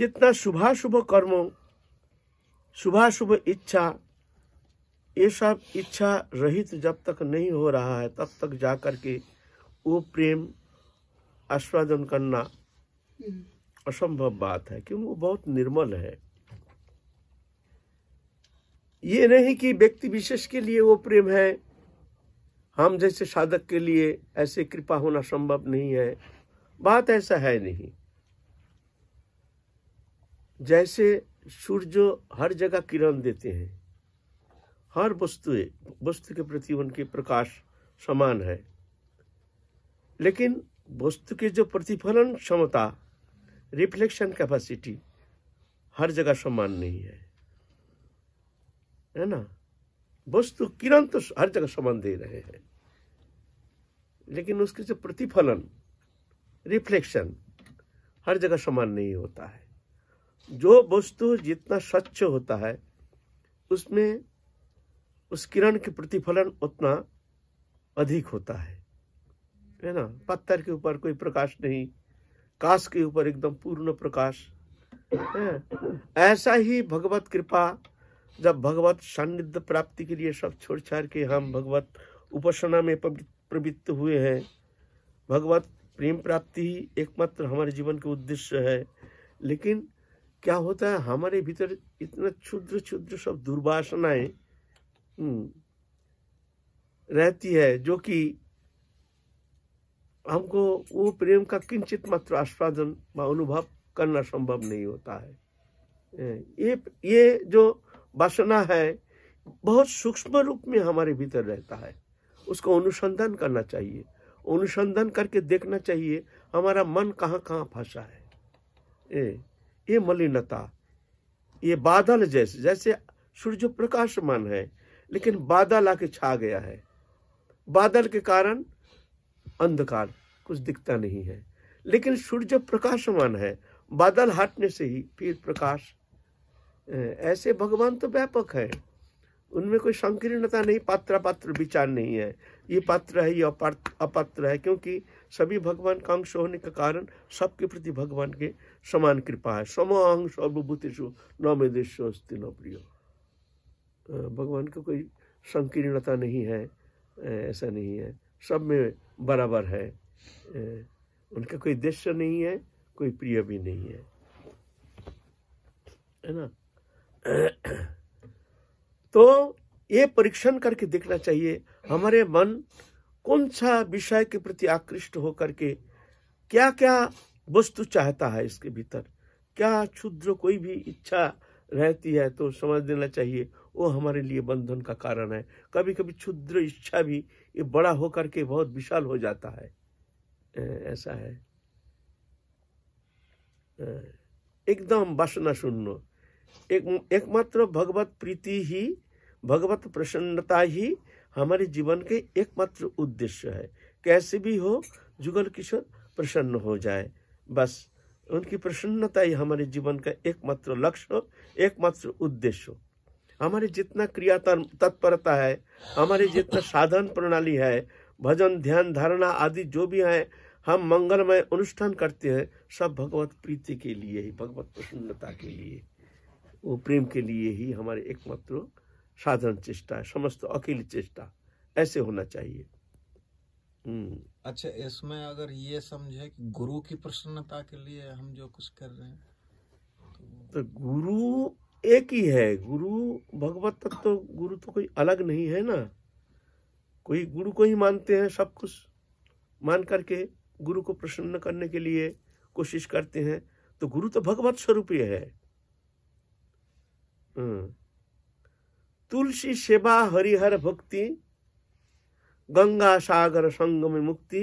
जितना शुभाशुभ कर्म शुभाशुभ इच्छा ये सब इच्छा रहित जब तक नहीं हो रहा है तब तक जाकर के वो प्रेम आस्वादन करना असंभव बात है क्योंकि वो बहुत निर्मल है ये नहीं कि व्यक्ति विशेष के लिए वो प्रेम है हम जैसे साधक के लिए ऐसे कृपा होना संभव नहीं है बात ऐसा है नहीं जैसे सूर्य हर जगह किरण देते हैं हर वस्तु वस्तु के प्रति उनके प्रकाश समान है लेकिन वस्तु के जो प्रतिफलन क्षमता रिफ्लेक्शन कैपेसिटी हर जगह समान नहीं है है ना वस्तु किरण तो हर जगह समान दे रहे हैं लेकिन उसके जो प्रतिफलन रिफ्लेक्शन हर जगह समान नहीं होता है जो वस्तु जितना स्वच्छ होता है उसमें उस किरण के प्रतिफलन उतना अधिक होता है है ना पत्थर के ऊपर कोई प्रकाश नहीं काश के ऊपर एकदम पूर्ण प्रकाश है ऐसा ही भगवत कृपा जब भगवत सान्निध्य प्राप्ति के लिए सब छोड़ छाड़ के हम भगवत उपासना में प्रवृत्त हुए हैं भगवत प्रेम प्राप्ति ही एकमात्र हमारे जीवन का उद्देश्य है लेकिन क्या होता है हमारे भीतर इतना क्षुद्र क्षुद्र सब दुर्वासनाएं हम्म, रहती है जो कि हमको वो प्रेम का किंचित मात्र आस्वादन व अनुभव करना संभव नहीं होता है ये ये जो वासना है बहुत सूक्ष्म रूप में हमारे भीतर रहता है उसको अनुसंधान करना चाहिए अनुसंधान करके देखना चाहिए हमारा मन कहाँ कहाँ फंसा है ए, ये मलिनता ये बादल जैसे जैसे सूर्य प्रकाशमान है लेकिन बादल आके छा गया है बादल के कारण अंधकार कुछ दिखता नहीं है लेकिन सूर्य प्रकाशमान है बादल हटने से ही फिर प्रकाश ऐसे भगवान तो व्यापक है उनमें कोई संकीर्णता नहीं पात्र पात्र विचार नहीं है ये पात्र है ये अपात्र है क्योंकि सभी भगवान का अंश होने के कारण सबके प्रति भगवान के समान कृपा है सम अंश सर्वभूतिषु नौ में देश अस्ति प्रिय भगवान का को कोई संकीर्णता नहीं है ऐसा नहीं है सब में बराबर है उनका कोई देश नहीं है कोई प्रिय भी नहीं है है ना तो ये परीक्षण करके देखना चाहिए हमारे मन कौन सा विषय के प्रति आकृष्ट होकर के क्या क्या वस्तु चाहता है इसके भीतर क्या क्षुद्र कोई भी इच्छा रहती है तो समझ देना चाहिए वो हमारे लिए बंधन का कारण है कभी कभी क्षुद्र इच्छा भी ये बड़ा होकर के बहुत विशाल हो जाता है ऐसा है एकदम वासना सुनना एक एकमात्र भगवत प्रीति ही भगवत प्रसन्नता ही हमारे जीवन के एकमात्र उद्देश्य है कैसे भी हो जुगल किशोर प्रसन्न हो जाए बस उनकी प्रसन्नता ही हमारे जीवन का एकमात्र लक्ष्य एकमात्र उद्देश्य हो हमारे जितना क्रिया तत्परता है हमारे जितना साधन प्रणाली है भजन ध्यान धारणा आदि जो भी है हम मंगलमय अनुष्ठान करते हैं सब भगवत प्रीति के लिए ही भगवत प्रसन्नता के लिए वो प्रेम के लिए ही हमारे एकमात्र साधन चेष्टा है समस्त अकेली चेष्टा ऐसे होना चाहिए हम्म। अच्छा इसमें अगर ये समझे कि गुरु की प्रसन्नता के लिए हम जो कुछ कर रहे हैं तो, तो गुरु एक ही है गुरु भगवत तक तो गुरु तो कोई अलग नहीं है ना कोई गुरु को ही मानते हैं सब कुछ मान करके गुरु को प्रसन्न करने के लिए कोशिश करते हैं तो गुरु तो भगवत स्वरूप है हम्म। तुलसी सेवा हरिहर भक्ति गंगा सागर संगम मुक्ति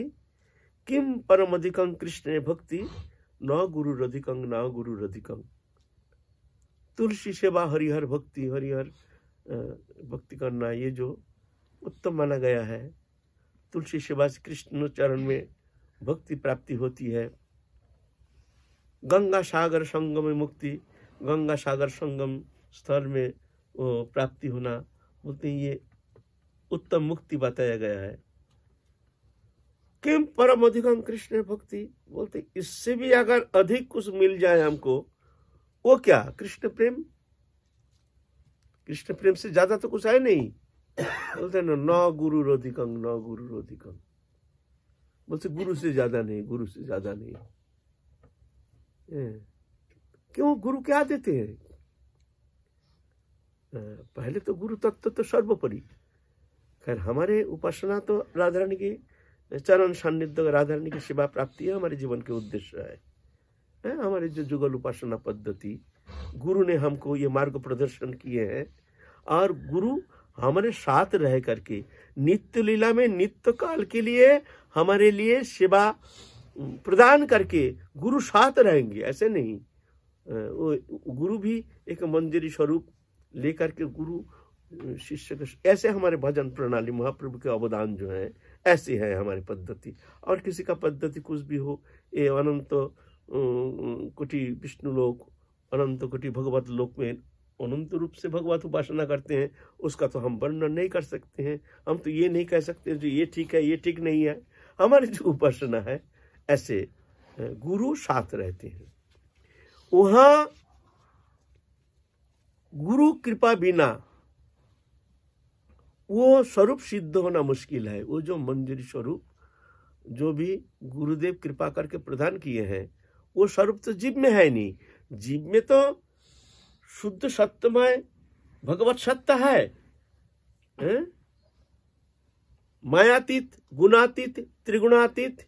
किम परम अधिकं कृष्ण भक्ति न गुरु रधिकं न गुरु रधिकं तुलसी सेवा हरिहर भक्ति हरिहर भक्ति करना ये जो उत्तम माना गया है तुलसी सेवा से कृष्ण चरण में भक्ति प्राप्ति होती है गंगा सागर संगम मुक्ति गंगा सागर संगम स्तर में वो प्राप्ति होना बोलते हैं ये उत्तम मुक्ति बताया गया है किम परम अधिकम कृष्ण भक्ति बोलते इससे भी अगर अधिक कुछ मिल जाए हमको वो क्या कृष्ण प्रेम कृष्ण प्रेम से ज्यादा तो कुछ है नहीं बोलते ना न गुरु रोधिकंग न गुरु रोधिकंग बोलते गुरु से ज्यादा नहीं गुरु से ज्यादा नहीं क्यों गुरु क्या देते हैं पहले तो गुरु तत्व तो सर्वोपरि खैर हमारे उपासना तो राधा की चरण सान्निध्य राधा की सेवा प्राप्ति है हमारे जीवन के उद्देश्य है हमारे जो जुगल उपासना पद्धति गुरु ने हमको ये मार्ग प्रदर्शन किए हैं और गुरु हमारे साथ रह करके नित्य लीला में नित्य काल के लिए हमारे लिए सेवा प्रदान करके गुरु साथ रहेंगे ऐसे नहीं वो गुरु भी एक मंजरी स्वरूप लेकर के गुरु शिष्य के ऐसे हमारे भजन प्रणाली महाप्रभु के अवदान जो है ऐसी है हमारी पद्धति और किसी का पद्धति कुछ भी हो ये अनंत कोटि विष्णु लोक अनंत कोटि भगवत लोक में अनंत रूप से भगवत उपासना करते हैं उसका तो हम वर्णन नहीं कर सकते हैं हम तो ये नहीं कह सकते जो ये ठीक है ये ठीक नहीं है हमारी जो उपासना है ऐसे गुरु साथ रहते हैं वहाँ गुरु कृपा बिना वो स्वरूप सिद्ध होना मुश्किल है वो जो मंदिर स्वरूप जो भी गुरुदेव कृपा करके प्रदान किए हैं वो स्वरूप तो जीव में है नहीं जीव में तो शुद्ध सत्यमय भगवत सत्य है, है? मायातीत गुणातीत त्रिगुणातीत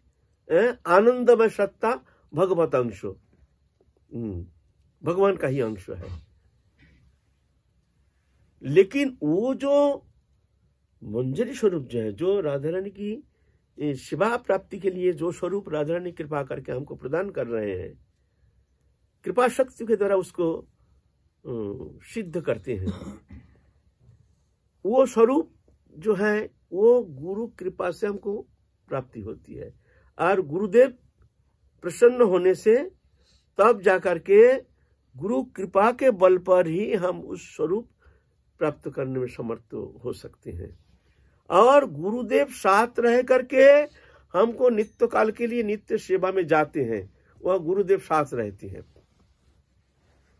आनंदमय सत्ता भगवत अंश हम्म, भगवान का ही अंश है लेकिन वो जो मंजरी स्वरूप जो है जो राधा रानी की शिवा प्राप्ति के लिए जो स्वरूप राधा रानी कृपा करके हमको प्रदान कर रहे हैं कृपा शक्ति के द्वारा उसको सिद्ध करते हैं वो स्वरूप जो है वो गुरु कृपा से हमको प्राप्ति होती है और गुरुदेव प्रसन्न होने से तब जाकर के गुरु कृपा के बल पर ही हम उस स्वरूप प्राप्त करने में समर्थ हो सकते हैं और गुरुदेव साथ रह करके हमको नित्य काल के लिए नित्य सेवा में जाते हैं वह गुरुदेव साथ रहते हैं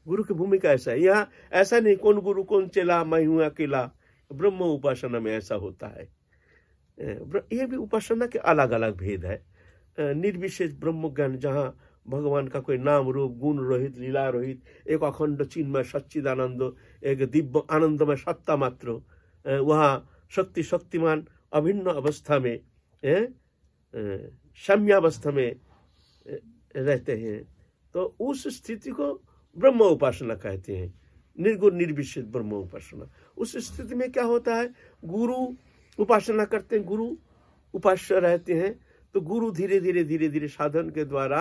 गुरु की भूमिका ऐसा है यहाँ ऐसा नहीं कौन गुरु कौन चला मैं हूं अकेला ब्रह्म उपासना में ऐसा होता है यह भी उपासना के अलग अलग भेद है निर्विशेष ब्रह्म ज्ञान जहाँ भगवान का कोई नाम रूप गुण रहित लीला रहित एक अखंड चिन्ह चिन्मय सच्चिदानंद एक दिव्य आनंदमय सत्ता मात्र वहाँ शक्ति शक्तिमान अभिन्न अवस्था में सम्यावस्था में रहते हैं तो उस स्थिति को ब्रह्म उपासना कहते हैं निर्गुण निर्विशित ब्रह्म उपासना उस स्थिति में क्या होता है गुरु उपासना करते हैं गुरु उपास्य रहते हैं तो गुरु धीरे धीरे धीरे धीरे साधन के द्वारा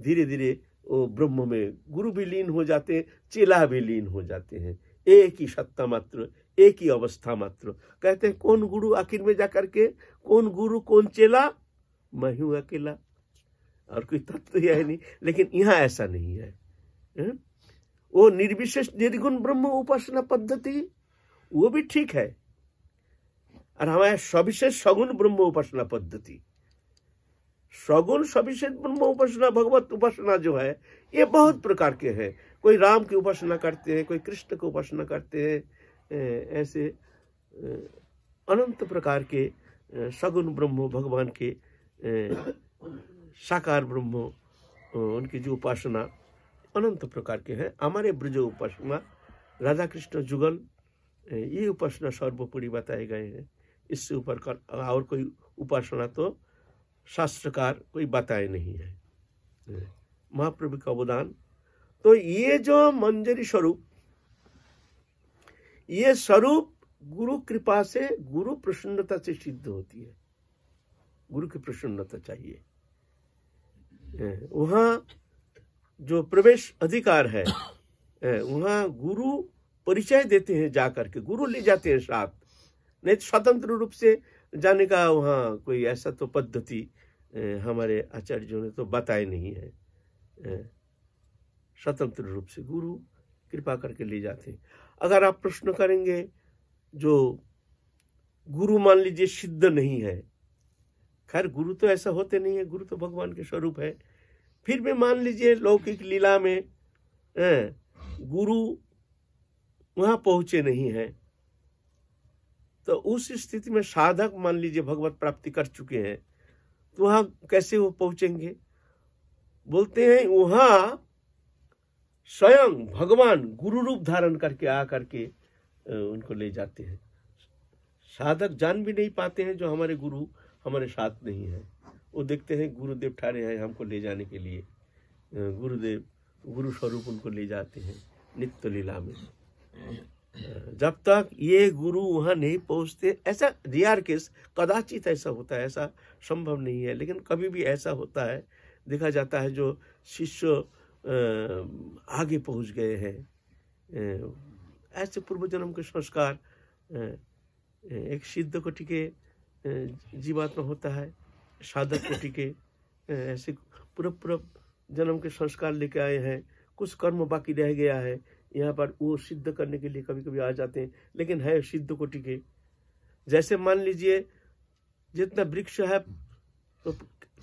धीरे धीरे वो ब्रह्म में गुरु भी लीन हो जाते हैं चेला भी लीन हो जाते हैं एक ही सत्ता मात्र एक ही अवस्था मात्र कहते हैं कौन गुरु आखिर में जाकर के कौन गुरु कौन चेला मैं हूं अकेला और कोई तत्व तो है नहीं लेकिन यहां ऐसा नहीं है हम्म? वो निर्विशेष निर्गुण ब्रह्म उपासना पद्धति वो भी ठीक है और हमारे सविशेष सगुण ब्रह्म उपासना पद्धति सगुण सविशेष ब्रह्म उपासना भगवत उपासना जो है ये बहुत प्रकार के हैं कोई राम की उपासना करते हैं कोई कृष्ण की उपासना करते हैं ऐसे अनंत प्रकार के सगुण ब्रह्म भगवान के साकार ब्रह्म उनकी जो उपासना अनंत प्रकार के हैं हमारे ब्रज उपासना राधा कृष्ण जुगल ये उपासना सर्वोपरि बताए गए हैं इससे ऊपर और कोई उपासना तो शास्त्रकार कोई बताए नहीं है महाप्रभु का अवदान तो ये जो मंजरी स्वरूप ये स्वरूप गुरु कृपा से गुरु प्रसन्नता से सिद्ध होती है गुरु की प्रसन्नता चाहिए वहां जो प्रवेश अधिकार है वहां गुरु परिचय देते हैं जाकर के गुरु ले जाते हैं साथ नहीं तो स्वतंत्र रूप से जाने का वहाँ कोई ऐसा तो पद्धति हमारे आचार्यों ने तो बताए नहीं है स्वतंत्र रूप से गुरु कृपा करके ले जाते हैं अगर आप प्रश्न करेंगे जो गुरु मान लीजिए सिद्ध नहीं है खैर गुरु तो ऐसा होते नहीं है गुरु तो भगवान के स्वरूप है फिर भी मान लीजिए लौकिक लीला में गुरु वहाँ पहुँचे नहीं हैं तो उस स्थिति में साधक मान लीजिए भगवत प्राप्ति कर चुके हैं तो वहां कैसे वो पहुंचेंगे बोलते हैं वहां स्वयं भगवान गुरु रूप धारण करके आ करके उनको ले जाते हैं साधक जान भी नहीं पाते हैं जो हमारे गुरु हमारे साथ नहीं है वो देखते हैं गुरुदेव ठहरे हैं हमको ले जाने के लिए गुरुदेव गुरु स्वरूप उनको ले जाते हैं नित्य लीला में जब तक ये गुरु वहाँ नहीं पहुँचते ऐसा रियार केस कदाचित ऐसा होता है ऐसा संभव नहीं है लेकिन कभी भी ऐसा होता है देखा जाता है जो शिष्य आगे पहुँच गए हैं ऐसे पूर्व जन्म के संस्कार एक सिद्ध कोटि के जीवात्मा होता है साधक कोटि के ऐसे पूरा पूरा जन्म के संस्कार लेके आए हैं कुछ कर्म बाकी रह गया है यहाँ पर वो सिद्ध करने के लिए कभी कभी आ जाते हैं लेकिन है सिद्ध को टिके जैसे मान लीजिए जितना वृक्ष है तो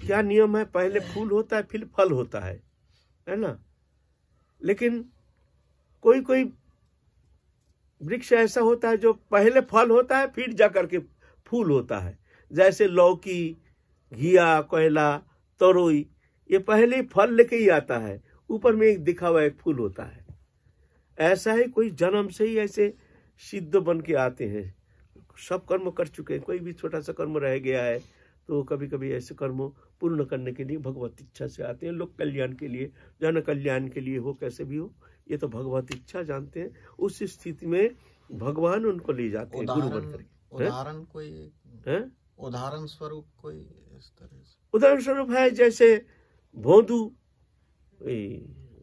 क्या नियम है पहले फूल होता है फिर फल होता है है ना लेकिन कोई कोई वृक्ष ऐसा होता है जो पहले फल होता है फिर जा करके फूल होता है जैसे लौकी घिया कोयला तरोई ये पहले ही फल लेके ही आता है ऊपर में एक दिखा हुआ एक फूल होता है ऐसा ही कोई जन्म से ही ऐसे सिद्ध बन के आते हैं सब कर्म कर चुके हैं कोई भी छोटा सा कर्म रह गया है तो कभी कभी ऐसे कर्म पूर्ण करने के लिए भगवत इच्छा से आते हैं लोक कल्याण के लिए जन कल्याण के लिए हो कैसे भी हो ये तो भगवत इच्छा जानते हैं उस स्थिति में भगवान उनको ले जाते हैं गुरु बनकर उदाहरण कोई उदाहरण स्वरूप कोई इस तरह से उदाहरण स्वरूप है जैसे भोंदू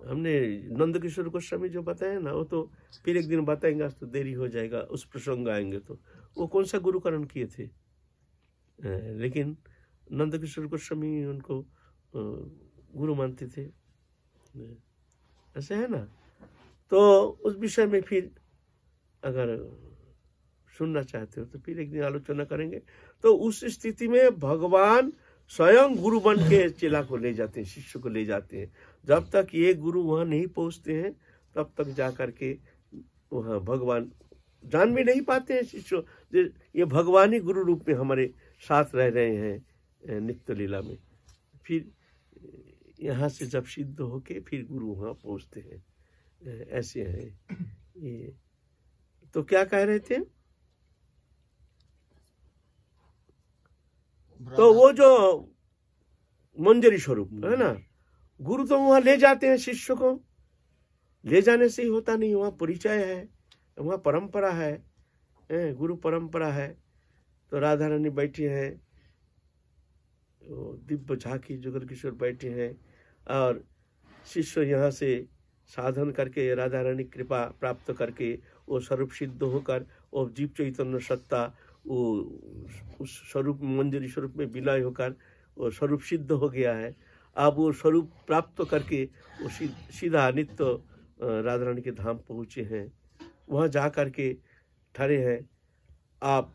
हमने नंदकिशोर गोस्वामी जो बताया ना वो तो फिर एक दिन बताएंगे आज तो देरी हो जाएगा उस प्रसंग आएंगे तो वो कौन सा गुरुकरण किए थे लेकिन नंदकिशोर गोस्वामी उनको गुरु मानते थे ऐसे है ना तो उस विषय में फिर अगर सुनना चाहते हो तो फिर एक दिन आलोचना करेंगे तो उस स्थिति में भगवान स्वयं गुरु बन के चेला को ले जाते हैं शिष्य को ले जाते हैं जब तक ये गुरु वहाँ नहीं पहुँचते हैं तब तक जा कर के वहाँ भगवान जान भी नहीं पाते हैं शिष्य ये भगवान ही गुरु रूप में हमारे साथ रह रहे हैं नित्य लीला में फिर यहाँ से जब सिद्ध होके फिर गुरु वहाँ पहुँचते हैं ऐसे हैं ये तो क्या कह रहे थे तो वो जो मंजरी स्वरूप है ना गुरु तो वहां ले जाते हैं शिष्य को ले जाने से ही होता नहीं वहां परिचय है वहाँ परंपरा है गुरु परंपरा है तो राधा रानी बैठी हैं दिव्य झाकी जुगल किशोर बैठे हैं और शिष्य यहाँ से साधन करके राधा रानी कृपा प्राप्त करके वो स्वरूप सिद्ध होकर वो जीव चैतन्य सत्ता वो उस स्वरूप मंजरी स्वरूप में विलय होकर वो स्वरूप सिद्ध हो गया है आप वो स्वरूप प्राप्त करके वो सीधा नित्य राधा रानी के धाम पहुँचे हैं वहाँ जा कर के ठहरे हैं आप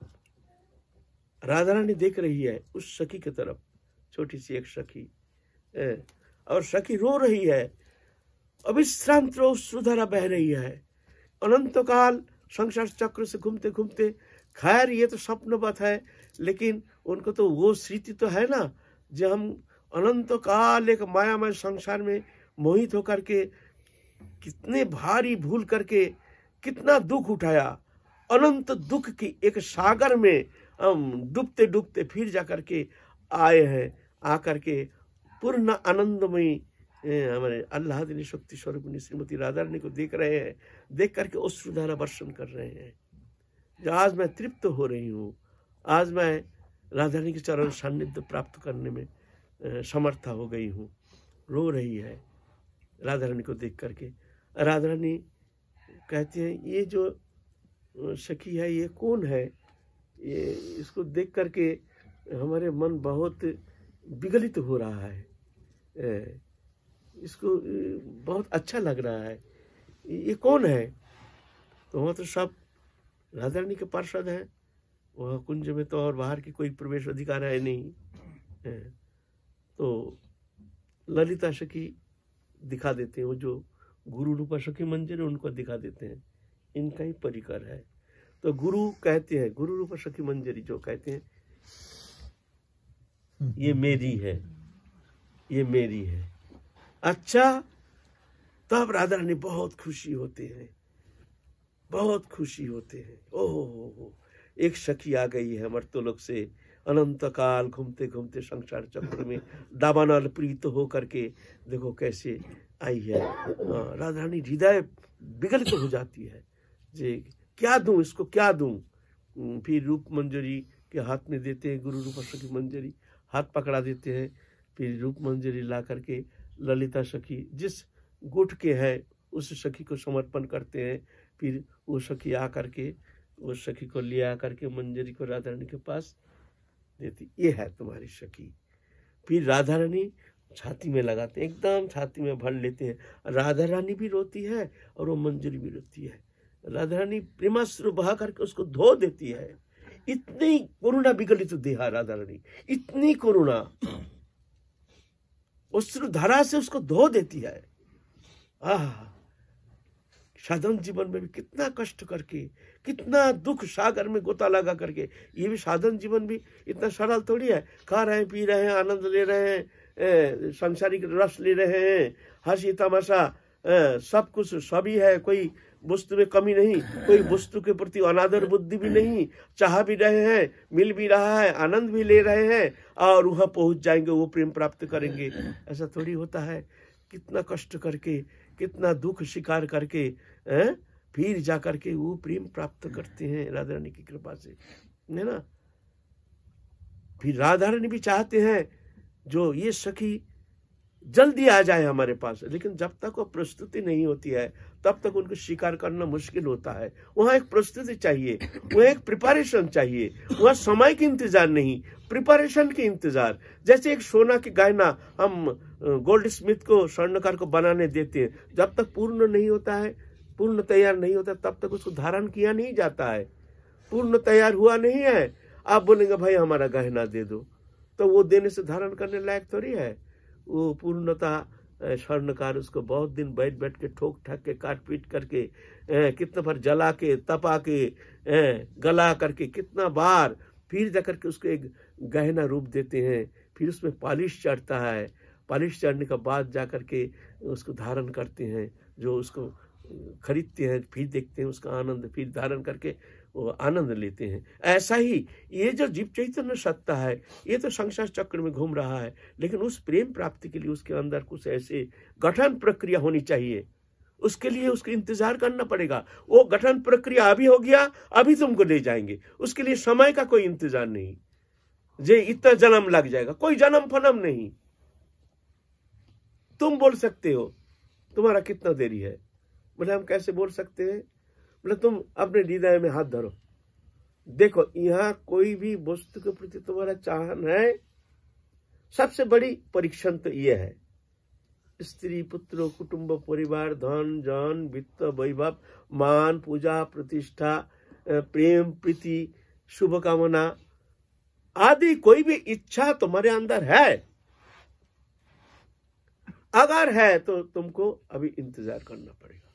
राधा रानी देख रही है उस सखी की तरफ छोटी सी एक सखी और सखी रो रही है अविश्रांत रो सुधारा बह रही है अनंत काल संसार चक्र से घूमते घूमते खैर ये तो स्वप्न बात है लेकिन उनको तो वो स्थिति तो है ना जो हम अनंत काल एक मायामय संसार में मोहित होकर के कितने भारी भूल करके कितना दुख उठाया अनंत दुख की एक सागर में हम डूबते डूबते फिर जा के आए हैं आकर के पूर्ण आनंदमयी हमारे अल्लाह दिनी शक्ति स्वरूप श्रीमती राधा को देख रहे हैं देख करके अश्रुधारा वर्षण कर रहे हैं जो आज मैं तृप्त हो रही हूँ आज मैं राधारणी रानी के चरण सान्निध्य प्राप्त करने में समर्था हो गई हूँ रो रही है राधा रानी को देख करके राधा रानी कहते हैं ये जो सखी है ये कौन है ये इसको देख करके हमारे मन बहुत विगलित हो रहा है इसको बहुत अच्छा लग रहा है ये कौन है तो वहाँ तो सब राधा रानी के पार्षद हैं वहाँ कुंज में तो और बाहर की कोई प्रवेश अधिकार है नहीं तो ललिता सखी दिखा देते हैं वो जो गुरु रूपा सखी मंदिर है उनको दिखा देते हैं इनका ही परिकर है तो गुरु कहते हैं गुरु रूपा सखी मंजरी जो कहते हैं ये मेरी है ये मेरी है अच्छा तब राधा रानी बहुत खुशी होते हैं बहुत खुशी होते हैं ओहो हो हो एक सखी आ गई है मर्तोलोक से अनंत काल घूमते घूमते संसार चक्र में दावानल प्रीत हो करके देखो कैसे आई है हाँ, राधा रानी हृदय विगलित हो जाती है जे क्या दूं इसको क्या दूं फिर रूप मंजरी के हाथ में देते हैं गुरु रूप सखी मंजरी हाथ पकड़ा देते हैं फिर रूप मंजरी ला करके ललिता सखी जिस गुट के हैं उस सखी को समर्पण करते हैं फिर वो सखी आ करके वो सखी को ले आ करके मंजरी को राधा रानी के पास देती ये है तुम्हारी शकी फिर राधा रानी छाती में लगाते एकदम छाती में भर लेते हैं राधा रानी भी रोती है और वो मंजरी भी रोती है राधा रानी प्रेमाश्रु बहा करके उसको धो देती है इतनी करुणा विगलित तो देहा राधा रानी इतनी करुणा अश्रु धारा से उसको धो देती है आह साधन जीवन में भी कितना कष्ट करके कितना दुख सागर में गोता लगा करके ये भी साधन जीवन भी इतना सरल थोड़ी है खा रहे हैं पी रहे हैं आनंद ले रहे हैं सांसारिक रस ले रहे हैं हंसी तमाशा सब कुछ सभी है कोई वस्तु में कमी नहीं कोई वस्तु के प्रति अनादर बुद्धि भी नहीं चाह भी रहे हैं मिल भी रहा है आनंद भी ले रहे हैं और वह पहुंच जाएंगे वो प्रेम प्राप्त करेंगे ऐसा थोड़ी होता है कितना कष्ट करके कितना दुख शिकार करके है? फिर जा करके वो प्रेम प्राप्त करते हैं राधा रानी की कृपा से है ना फिर राधा रानी भी चाहते हैं जो ये सखी जल्दी आ जाए हमारे पास लेकिन जब तक वो प्रस्तुति नहीं होती है तब तक उनको स्वीकार करना मुश्किल होता है वहां एक प्रस्तुति चाहिए वहाँ एक प्रिपरेशन चाहिए वहां समय के इंतजार नहीं प्रिपरेशन के इंतजार जैसे एक सोना की गायना हम गोल्ड स्मिथ को स्वर्णकार को बनाने देते हैं जब तक पूर्ण नहीं होता है पूर्ण तैयार नहीं होता तब तक उसको धारण किया नहीं जाता है पूर्ण तैयार हुआ नहीं है आप बोलेंगे भाई हमारा गहना दे दो तो वो देने से धारण करने लायक थोड़ी है वो पूर्णता स्वर्णकार उसको बहुत दिन बैठ बैठ के ठोक ठक के काट पीट करके कितना बार जला के तपा के गला करके कितना बार फिर जा करके उसको एक गहना रूप देते हैं फिर उसमें पालिश चढ़ता है पालिश चढ़ने के बाद जा करके उसको धारण करते हैं जो उसको खरीदते हैं फिर देखते हैं उसका आनंद फिर धारण करके वो आनंद लेते हैं ऐसा ही ये जो जीव चैतन्य सत्ता है ये तो संसार चक्र में घूम रहा है लेकिन उस प्रेम प्राप्ति के लिए उसके अंदर कुछ ऐसे गठन प्रक्रिया होनी चाहिए उसके लिए उसका इंतजार करना पड़ेगा वो गठन प्रक्रिया अभी हो गया अभी तुमको ले जाएंगे उसके लिए समय का कोई इंतजार नहीं जे इतना जन्म लग जाएगा कोई जन्म फनम नहीं तुम बोल सकते हो तुम्हारा कितना देरी है बोले हम कैसे बोल सकते हैं बोले तुम अपने हृदय में हाथ धरो देखो यहाँ कोई भी वस्तु के प्रति तुम्हारा चाहन है सबसे बड़ी परीक्षण तो यह है स्त्री पुत्र कुटुंब परिवार धन जन वित्त वैभव मान पूजा प्रतिष्ठा प्रेम प्रीति शुभकामना आदि कोई भी इच्छा तुम्हारे अंदर है अगर है तो तुमको अभी इंतजार करना पड़ेगा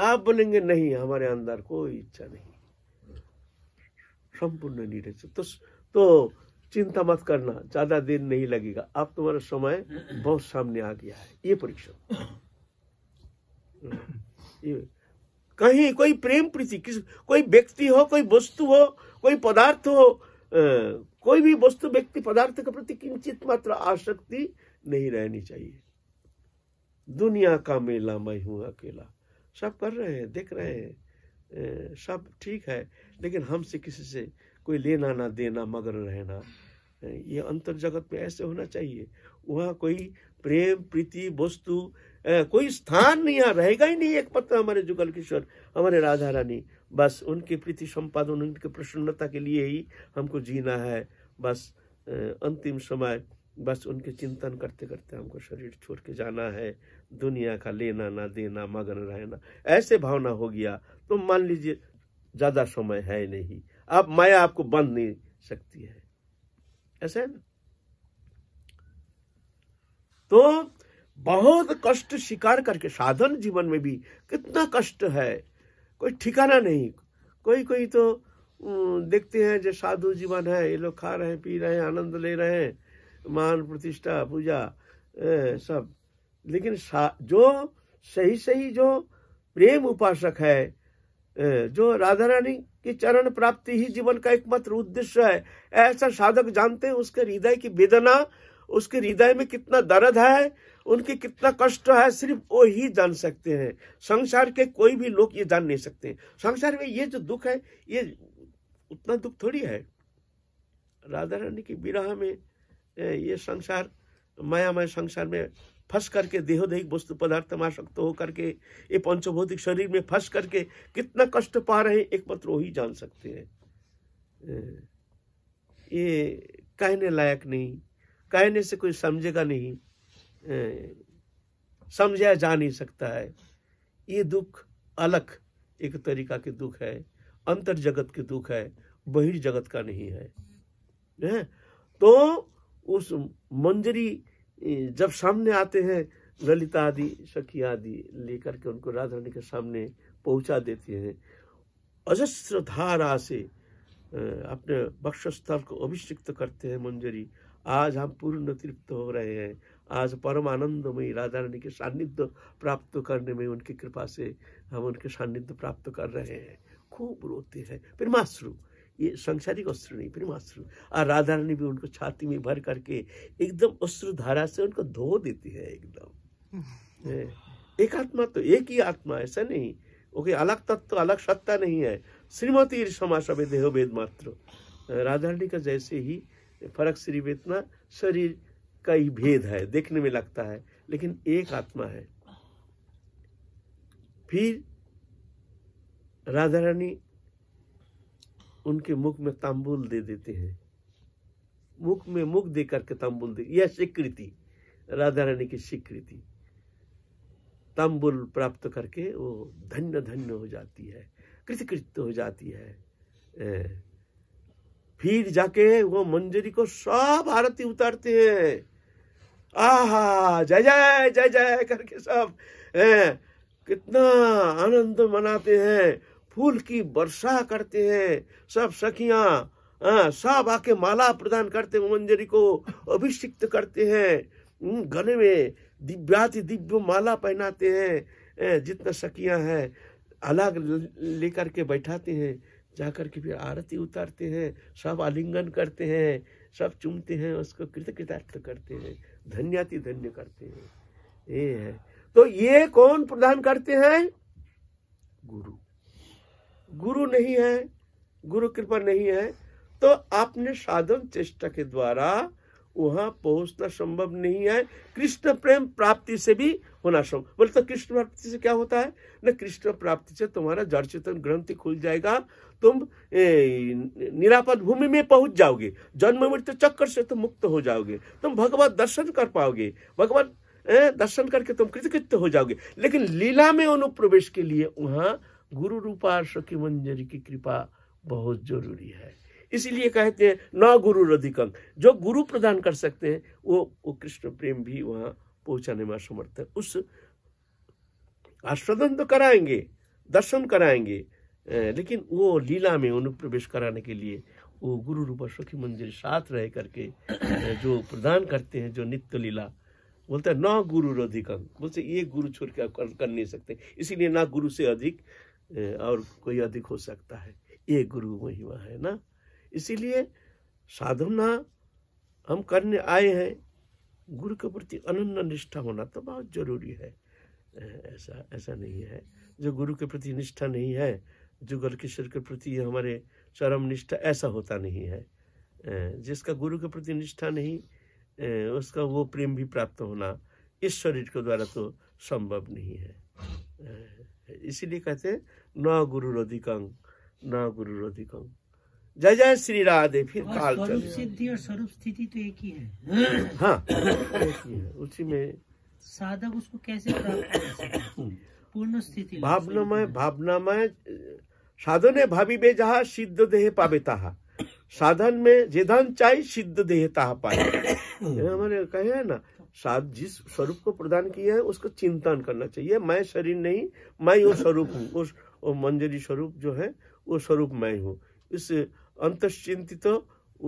आप बोलेंगे नहीं हमारे अंदर कोई इच्छा नहीं संपूर्ण नीरज तो तो चिंता मत करना ज्यादा देर नहीं लगेगा अब तुम्हारा समय बहुत सामने आ गया है ये परीक्षा कहीं कोई प्रेम प्रीति किस कोई व्यक्ति हो कोई वस्तु हो कोई पदार्थ हो आ, कोई भी वस्तु व्यक्ति पदार्थ के प्रति किंचित मात्र आसक्ति नहीं रहनी चाहिए दुनिया का मेला मैं हूं अकेला सब कर रहे हैं देख रहे हैं सब ठीक है लेकिन हमसे किसी से कोई लेना ना देना मगर रहना ये अंतर जगत में ऐसे होना चाहिए वहाँ कोई प्रेम प्रीति वस्तु कोई स्थान नहीं यहाँ रहेगा ही नहीं एक पत्र हमारे जुगल किशोर हमारे राधा रानी बस उनके प्रीति संपादन उनकी प्रसन्नता के लिए ही हमको जीना है बस अंतिम समय बस उनके चिंतन करते करते हमको शरीर छोड़ के जाना है दुनिया का लेना ना देना मगन रहना ऐसे भावना हो गया तो मान लीजिए ज़्यादा समय है नहीं आप माया आपको बंद नहीं सकती है ऐसा है ना तो बहुत कष्ट शिकार करके साधन जीवन में भी कितना कष्ट है कोई ठिकाना नहीं कोई कोई तो देखते हैं जो साधु जीवन है ये लोग खा रहे हैं पी रहे हैं आनंद ले रहे हैं मान प्रतिष्ठा पूजा सब लेकिन जो सही सही जो प्रेम उपासक है जो राधा रानी की चरण प्राप्ति ही जीवन का एकमात्र उद्देश्य है ऐसा साधक जानते हैं उसके हृदय की वेदना उसके हृदय में कितना दर्द है उनके कितना कष्ट है सिर्फ वो ही जान सकते हैं संसार के कोई भी लोग ये जान नहीं सकते संसार में ये जो दुख है ये उतना दुख थोड़ी है राधा रानी की विराह में ये संसार मायामय संसार में फंस करके देहोदैहिक वस्तु पदार्थ आसक्त होकर के ये पंचभौतिक शरीर में फंस करके कितना कष्ट पा रहे हैं एकमात्र वही जान सकते हैं ये कहने लायक नहीं कहने से कोई समझेगा नहीं समझा जा नहीं सकता है ये दुख अलग एक तरीका के दुख है अंतर जगत के दुख है बहिर्जगत का नहीं है ने? तो उस मंजरी जब सामने आते हैं ललिता आदि सखी आदि लेकर के उनको राधा रानी के सामने पहुंचा देती हैं अजस्त्र धारा से अपने वक्षस्थल को अभिषिक्त करते हैं मंजरी आज हम पूर्ण तृप्त हो रहे हैं आज परम आनंदमयी राधा रानी के सान्निध्य प्राप्त करने में उनकी कृपा से हम उनके सान्निध्य प्राप्त कर रहे हैं खूब रोते हैं फिर माश्रू ये सांसारिक अस्त्र नहीं प्रेम अस्त्र और राधा रानी भी उनको छाती में भर करके एकदम अस्त्र धारा से उनको धो देती है एकदम हम्म। एक आत्मा तो एक ही आत्मा ऐसा नहीं ओके अलग तत्व तो अलग सत्ता नहीं है श्रीमती समा सब देह वेद मात्र राधा रानी का जैसे ही फरक श्री वेतना शरीर का ही भेद है देखने में लगता है लेकिन एक आत्मा है फिर राधा रानी उनके मुख में तांबुल दे देते हैं मुख में मुख दे करके तांबुल दे यह स्वीकृति राधा रानी की स्वीकृति तांबुल प्राप्त करके वो धन्य धन्य हो जाती है कृतकृत हो जाती है फिर जाके वो मंजरी को सब आरती उतारते हैं आहा जय जय जय जय करके सब कितना आनंद मनाते हैं फूल की वर्षा करते हैं सब सखियां हाँ, सब आके माला प्रदान करते हैं मंजरी को अभिषिक्त करते हैं गले में दिव्याति दिव्य माला पहनाते हैं जितना सखियां हैं अलग लेकर के बैठाते हैं जाकर के फिर आरती उतारते हैं सब आलिंगन करते हैं सब चूमते हैं उसको कृतकृतार्थ करते हैं धन्याति धन्य करते हैं ये है तो ये कौन प्रदान करते हैं गुरु गुरु नहीं है गुरु कृपा नहीं है तो आपने साधन चेष्टा के द्वारा वहां पहुंचना संभव नहीं है कृष्ण प्रेम प्राप्ति से भी होना संभव बोले तो कृष्ण प्राप्ति से क्या होता है न कृष्ण प्राप्ति से तुम्हारा जड़ चेतन ग्रंथि खुल जाएगा तुम निरापद भूमि में पहुंच जाओगे जन्म मृत्यु चक्कर से तुम मुक्त हो जाओगे तुम भगवान दर्शन कर पाओगे भगवान दर्शन करके तुम कृतकृत हो जाओगे लेकिन लीला में अनुप्रवेश के लिए वहां गुरु रूपा सखी मंजरी की कृपा बहुत जरूरी है इसीलिए कहते हैं न गुरु रधिकंग जो गुरु प्रदान कर सकते हैं वो वो कृष्ण प्रेम भी वहाँ पहुँचाने में समर्थ है उस आस्वादन तो कराएंगे दर्शन कराएंगे लेकिन वो लीला में अनुप्रवेश कराने के लिए वो गुरु रूप सखी मंजिल साथ रह करके जो प्रदान करते हैं जो नित्य लीला बोलते हैं न गुरु अधिकंग बोलते ये गुरु छोड़ कर, कर नहीं सकते इसीलिए ना गुरु से अधिक और कोई अधिक हो सकता है ये गुरु महिमा है ना इसीलिए साधना हम करने आए हैं गुरु के प्रति अनन्य निष्ठा होना तो बहुत जरूरी है ऐसा ऐसा नहीं है जो गुरु के प्रति निष्ठा नहीं है जुगल किशोर के प्रति हमारे चरम निष्ठा ऐसा होता नहीं है जिसका गुरु के प्रति निष्ठा नहीं उसका वो प्रेम भी प्राप्त होना इस शरीर के द्वारा तो संभव नहीं है इसीलिए कहते न गुरु रधिकंग न गुरु रधिकंग जय जय श्री राधे फिर काल चल सिद्धि और स्वरूप स्थिति तो एक ही है हाँ एक ही है उसी में साधक उसको कैसे पूर्ण स्थिति भावनामय भावनामय साधने भावी बे जहा सिद्ध देह पावे ताहा साधन में जे धन चाहे सिद्ध देह ताहा पाए हमारे कहे ना साथ जिस स्वरूप को प्रदान किया है उसको चिंतन करना चाहिए मैं शरीर नहीं मैं वो स्वरूप हूँ उस मंजरी स्वरूप जो है वो स्वरूप मैं हूँ इस अंतश्चिंतित तो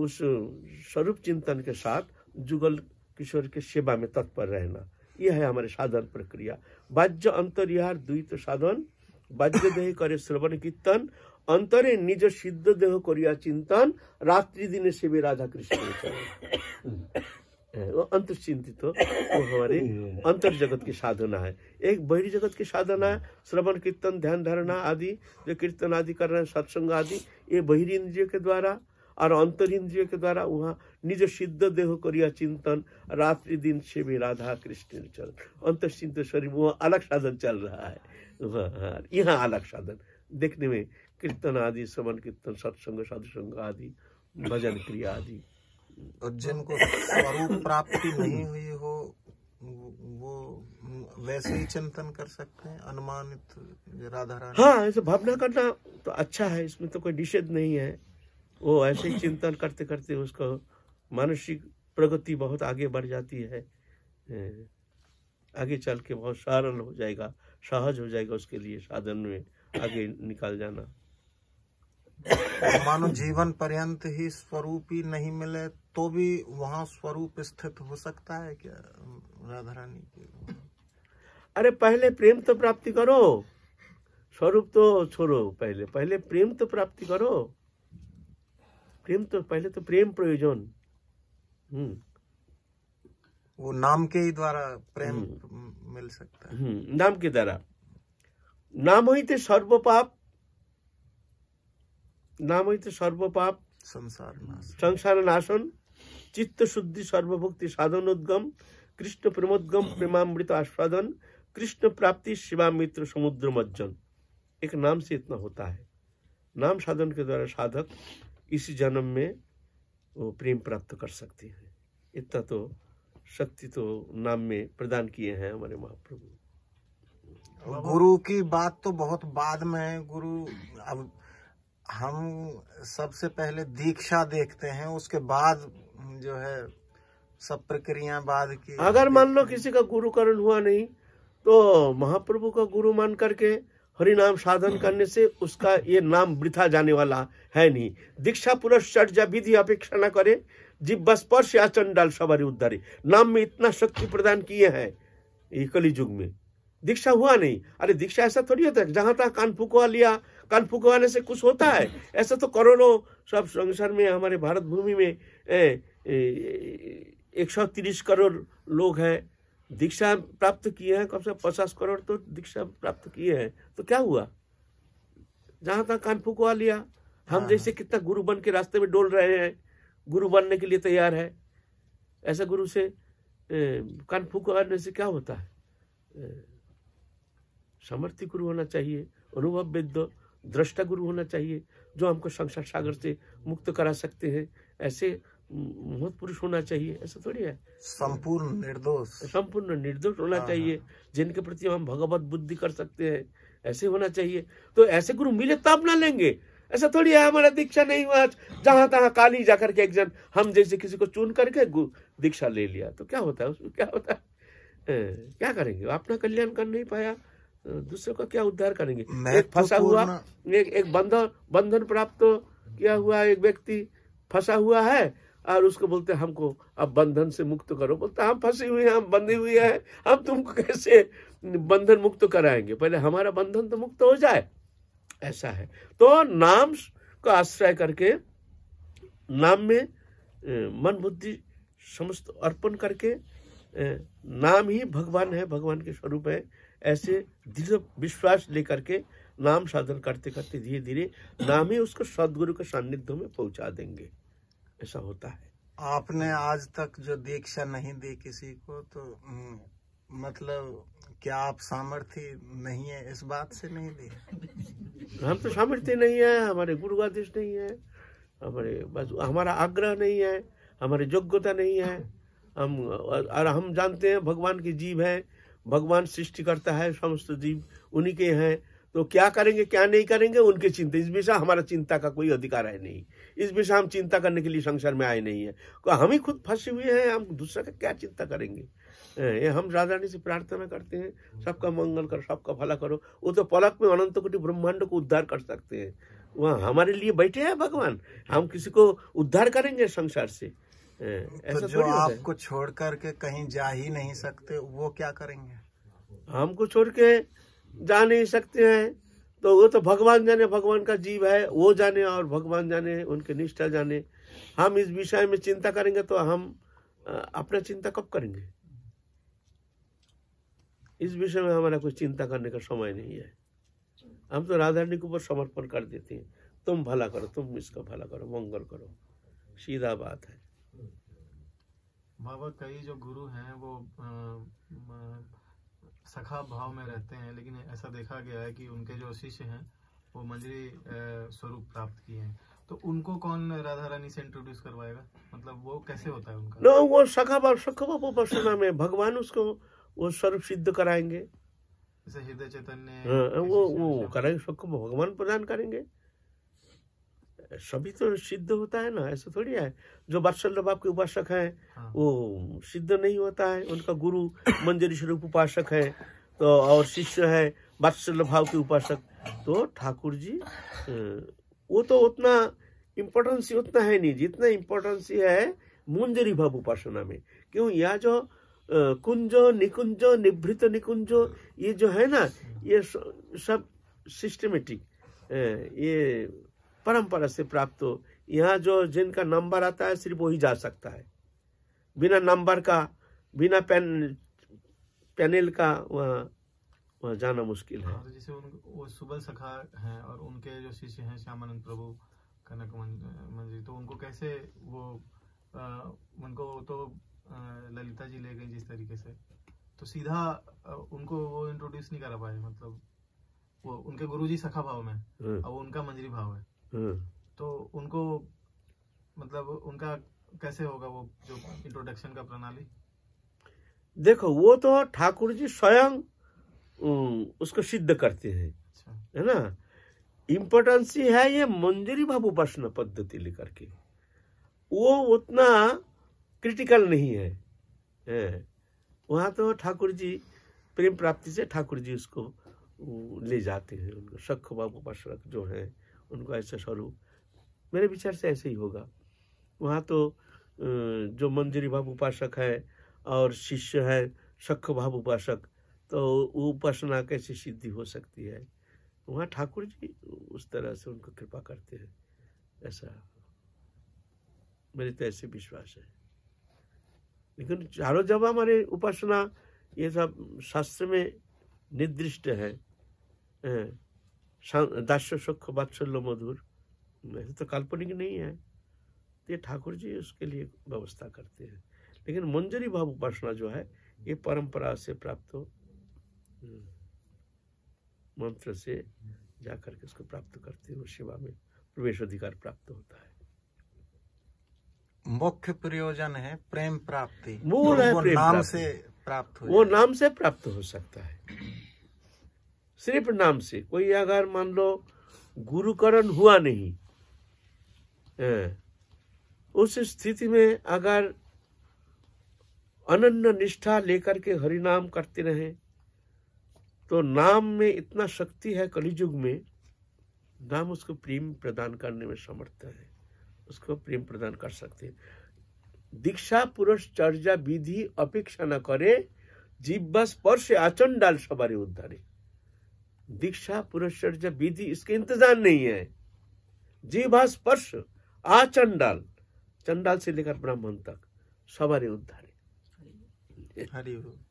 उस स्वरूप चिंतन के साथ जुगल किशोर के सेवा में तत्पर रहना यह है हमारे साधन प्रक्रिया बाह्य अंतरिहार द्वित साधन बाज्य देह करे श्रवण कीर्तन अंतरे निज सिद्ध देह करिया चिंतन रात्रि दिन सेवे राधा कृष्ण वो अंतर्चिंतित हो वो हमारे अंतर जगत की साधना है एक बहिर् जगत की साधना है श्रवण कीर्तन ध्यान धारणा आदि जो कीर्तन आदि कर रहे हैं सत्संग आदि ये बहिर् इंद्रियों के द्वारा और अंतर इंद्रियों के द्वारा वहाँ निज सिद्ध देह करिया चिंतन रात्रि दिन से भी राधा कृष्ण चल अंतर चिंतन शरीर वहाँ अलग साधन चल रहा है यहाँ अलग साधन देखने में कीर्तन आदि श्रवण कीर्तन सत्संग साधुसंग आदि भजन क्रिया आदि और जिनको स्वरूप प्राप्ति नहीं हुई हो वो वैसे ही चिंतन कर सकते हैं अनुमानित राधा रानी हाँ ऐसे भावना करना तो अच्छा है इसमें तो कोई निषेध नहीं है वो ऐसे ही चिंतन करते करते उसको मानसिक प्रगति बहुत आगे बढ़ जाती है आगे चल के बहुत सरल हो जाएगा सहज हो जाएगा उसके लिए साधन में आगे निकाल जाना मानो जीवन पर्यंत ही स्वरूप ही नहीं मिले तो भी वहां स्वरूप स्थित हो सकता है क्या राधा रानी के अरे पहले प्रेम तो प्राप्ति करो स्वरूप तो छोड़ो पहले पहले प्रेम तो प्राप्ति करो प्रेम तो पहले तो प्रेम प्रयोजन हम्म। वो नाम के ही द्वारा प्रेम हम्म। मिल सकता है हम्म। नाम के द्वारा नाम सर्व पाप नाम ही হইতে सर्व पाप संसार नाशन संसार नाशन चित्त शुद्धि सर्वभक्ति साधन उद्गम कृष्ण प्रेमोद्गम प्रेमामृत आस्वादन कृष्ण प्राप्ति शिवा मित्र समुद्र मज्जन एक नाम से इतना होता है नाम साधन के द्वारा साधक इस जन्म में वो प्रेम प्राप्त कर सकते हैं इतना तो शक्ति तो नाम में प्रदान किए हैं हमारे महाप्रभु गुरु की बात तो बहुत बाद में है गुरु अब हम सबसे पहले दीक्षा देखते हैं उसके बाद जो है सब प्रक्रिया बाद की अगर मान लो किसी का गुरुकरण हुआ नहीं तो महाप्रभु का गुरु मान करके हरि नाम साधन करने से उसका ये नाम वृथा जाने वाला है नहीं दीक्षा चर्चा विधि अपेक्षा न करे जीव स्पर्श या चंडाल सवारी उद्धारी नाम में इतना शक्ति प्रदान किए हैं कलि युग में दीक्षा हुआ नहीं अरे दीक्षा ऐसा थोड़ी होता है जहां तहां कान फुकवा लिया कान फुकवाने से कुछ होता है ऐसा तो करोड़ों सब संसार में हमारे भारत भूमि में एक सौ तीस करोड़ लोग हैं दीक्षा प्राप्त किए हैं कम से कम पचास करोड़ तो दीक्षा प्राप्त किए हैं तो क्या हुआ जहां तक कान फुकवा लिया हम हाँ। जैसे कितना गुरु बन के रास्ते में डोल रहे हैं गुरु बनने के लिए तैयार है ऐसा गुरु से कान फूक से क्या होता है ए, समर्थी गुरु होना चाहिए अनुभव वेद्य दृष्टा गुरु होना चाहिए जो हमको संसार सागर से मुक्त करा सकते हैं ऐसे महत पुरुष होना चाहिए ऐसा थोड़ी है संपूर्ण निर्दोष संपूर्ण निर्दोष होना हाँ, चाहिए हाँ। जिनके प्रति हम भगवत बुद्धि कर सकते हैं ऐसे होना चाहिए तो ऐसे गुरु मिले तब तो ना लेंगे ऐसा थोड़ी है हमारा दीक्षा नहीं हुआ आज जहां तहां काली जाकर के एक जन हम जैसे किसी को चुन करके दीक्षा ले लिया तो क्या होता है उसमें क्या होता है क्या करेंगे अपना कल्याण कर नहीं पाया दूसरे को क्या उद्धार करेंगे एक तो फंसा तो हुआ एक एक बंधन बंधन प्राप्त तो किया हुआ एक व्यक्ति फंसा हुआ है और उसको बोलते हमको अब बंधन से मुक्त करो बोलते हम फंसे हुए हैं हम बंधे हुए हैं हम तुमको कैसे बंधन मुक्त कराएंगे पहले हमारा बंधन तो मुक्त हो जाए ऐसा है तो नाम को आश्रय करके नाम में मन बुद्धि समस्त अर्पण करके नाम ही भगवान है भगवान के स्वरूप है ऐसे दृढ़ विश्वास लेकर के नाम साधन करते करते धीरे धीरे नाम ही उसको सदगुरु के सान्निध्य में पहुंचा देंगे ऐसा होता है आपने आज तक जो दीक्षा नहीं दी किसी को तो हम्म, मतलब क्या आप सामर्थ्य नहीं है इस बात से नहीं दी हम तो सामर्थ्य नहीं है हमारे गुरु आदेश नहीं है हमारे बस हमारा आग्रह नहीं है हमारी योग्यता नहीं है हम और हम जानते हैं भगवान की जीव है भगवान सृष्टि करता है समस्त जीव उन्हीं के हैं तो क्या करेंगे क्या नहीं करेंगे उनके चिंता इस विषय हमारा चिंता का कोई अधिकार है नहीं इस विषय हम चिंता करने के लिए संसार में आए नहीं है तो हम ही खुद फंसे हुए हैं हम दूसरा का क्या चिंता करेंगे ये हम राधा रानी से प्रार्थना करते हैं सबका मंगल करो सबका भला करो वो तो पलक में अनंत कोटि ब्रह्मांड को उद्धार कर सकते हैं वहाँ हमारे लिए बैठे हैं भगवान हम किसी को उद्धार करेंगे संसार से हम्म। तो ऐसा तो जो आपको छोड़ करके कहीं जा ही नहीं सकते वो क्या करेंगे हमको छोड़ के जा नहीं सकते हैं तो वो तो भगवान जाने भगवान का जीव है वो जाने और भगवान जाने उनके निष्ठा जाने हम इस विषय में चिंता करेंगे तो हम अपना चिंता कब करेंगे इस विषय में हमारा कोई चिंता करने का समय नहीं है हम तो राधारणी के ऊपर समर्पण कर देते हैं तुम भला करो तुम इसका भला करो मंगल करो सीधा बात है भागवत कई जो गुरु हैं वो सखा भाव में रहते हैं लेकिन ऐसा देखा गया है कि उनके जो शिष्य हैं वो मंजरी स्वरूप प्राप्त किए हैं तो उनको कौन राधा रानी से इंट्रोड्यूस करवाएगा मतलब वो कैसे होता है उनका वो सखा भाव सखा भाव उपासना में भगवान उसको वो स्वरूप सिद्ध कराएंगे जैसे हृदय चैतन्य हाँ, वो वो करेंगे भगवान प्रदान करेंगे सभी तो सिद्ध होता है ना ऐसा थोड़ी है जो वात्सल्य बाप के उपासक हैं हाँ। वो सिद्ध नहीं होता है उनका गुरु मंजरी स्वरूप उपासक है तो और शिष्य है वात्सल्य भाव के उपासक तो ठाकुर जी वो तो उतना इम्पोर्टेंस उतना है नहीं जितना इम्पोर्टेंस है मुंजरी भाव उपासना में क्यों यह जो कुंज निकुंज निभृत निकुंज ये जो है ना ये सब सिस्टमेटिक ये परंपरा से प्राप्त हो यहाँ जो जिनका नंबर आता है सिर्फ वही जा सकता है बिना नंबर का बिना पैन पैनल का वहाँ वहाँ जाना मुश्किल है हाँ, तो जैसे उन, वो सुबल सखा हैं और उनके जो शिष्य हैं श्यामानंद प्रभु कनक मंजी तो उनको कैसे वो आ, उनको तो आ, ललिता जी ले गई जिस तरीके से तो सीधा उनको वो इंट्रोड्यूस नहीं करा पाए मतलब वो उनके गुरुजी सखा भाव में और हाँ। उनका मंजरी भाव है हम्म। तो उनको मतलब उनका कैसे होगा वो जो इंट्रोडक्शन का प्रणाली देखो वो तो ठाकुर जी स्वयं उसको सिद्ध करते हैं अच्छा। है ना इम्पोर्टेंस ही है ये मंजरी भाव उपासना पद्धति लेकर के वो उतना क्रिटिकल नहीं है, वहां तो ठाकुर जी प्रेम प्राप्ति से ठाकुर जी उसको ले जाते हैं उनको शख भाव उपासना जो है उनका ऐसा स्वरूप मेरे विचार से ऐसे ही होगा वहाँ तो जो मंजरी भाव उपासक है और शिष्य है शख भाव उपासक तो वो उपासना कैसी सिद्धि हो सकती है वहाँ ठाकुर जी उस तरह से उनको कृपा करते हैं ऐसा मेरे तो ऐसे विश्वास है लेकिन चारों जब हमारे उपासना ये सब शास्त्र में निर्दिष्ट है दास्य सूक्ष्म बात्सल्य मधुर तो काल्पनिक नहीं है तो ये ठाकुर जी उसके लिए व्यवस्था करते हैं लेकिन मंजरी भाव उपासना जो है ये परंपरा से प्राप्त हो हम्म, मंत्र से जा करके उसको प्राप्त करते हैं सेवा में प्रवेश अधिकार प्राप्त होता है मुख्य प्रयोजन है प्रेम प्राप्ति मूल है प्रेम नाम से प्राप्त हो वो नाम से प्राप्त हो सकता है सिर्फ नाम से कोई अगर मान लो गुरुकरण हुआ नहीं उस स्थिति में अगर अनन्य निष्ठा लेकर के हरिनाम करते रहे तो नाम में इतना शक्ति है कलिजुग में नाम उसको प्रेम प्रदान करने में समर्थ है उसको प्रेम प्रदान कर सकते हैं दीक्षा पुरुष चर्चा विधि अपेक्षा न करे जिब्बा स्पर्श आचंडाल सवारी उद्धारे दीक्षा पुरुषर्ज विधि इसके इंतजार नहीं है जीवा स्पर्श आ चंडाल चंडाल से लेकर ब्राह्मण तक सवारी उद्धारे हरिओम